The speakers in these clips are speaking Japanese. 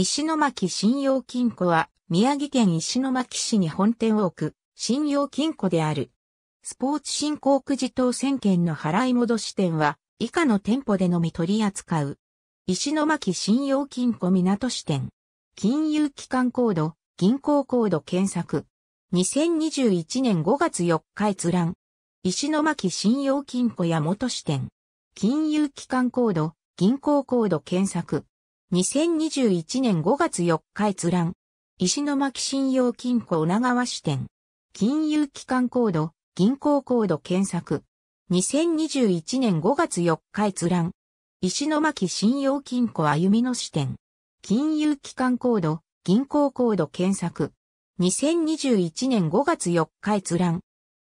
石巻信用金庫は、宮城県石巻市に本店を置く、信用金庫である。スポーツ振興くじ当選券の払い戻し店は、以下の店舗でのみ取り扱う。石巻信用金庫港支店。金融機関コード、銀行コード検索。2021年5月4日閲覧。石巻信用金庫や元支店。金融機関コード、銀行コード検索。2021年5月4日閲覧。石巻信用金庫女川支店。金融機関コード、銀行コード検索。2021年5月4日閲覧。石巻信用金庫歩みの支店。金融機関コード、銀行コード検索。2021年5月4日閲覧。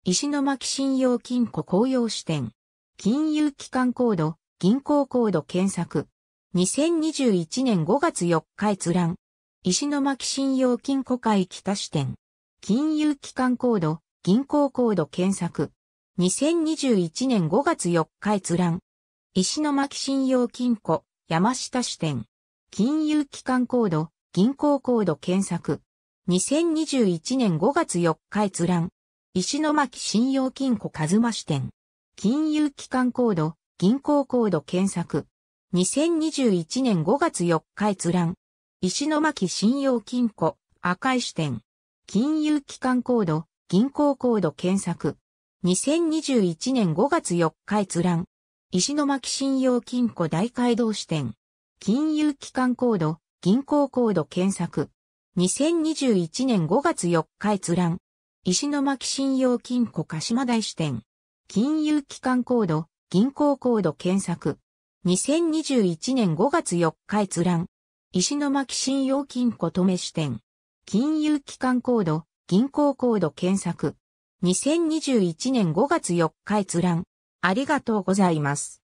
石巻信用金庫公用支店。金融機関コード、銀行コード検索。2021年5月4日閲覧。石巻信用金庫会北支店。金融機関コード、銀行コード検索。2021年5月4日閲覧。石巻信用金庫、山下支店。金融機関コード、銀行コード検索。2021年5月4日閲覧。石巻信用金庫和馬支店。金融機関コード、銀行コード検索。2021年5月4日閲覧。石巻信用金庫、赤石店。金融機関コード、銀行コード検索。2021年5月4日閲覧。石巻信用金庫大街道支店。金融機関コード、銀行コード検索。2021年5月4日閲覧。石巻信用金庫鹿島大支店。金融機関コード、銀行コード検索。2021年5月4日閲覧。石巻信用金庫め支店。金融機関コード、銀行コード検索。2021年5月4日閲覧。ありがとうございます。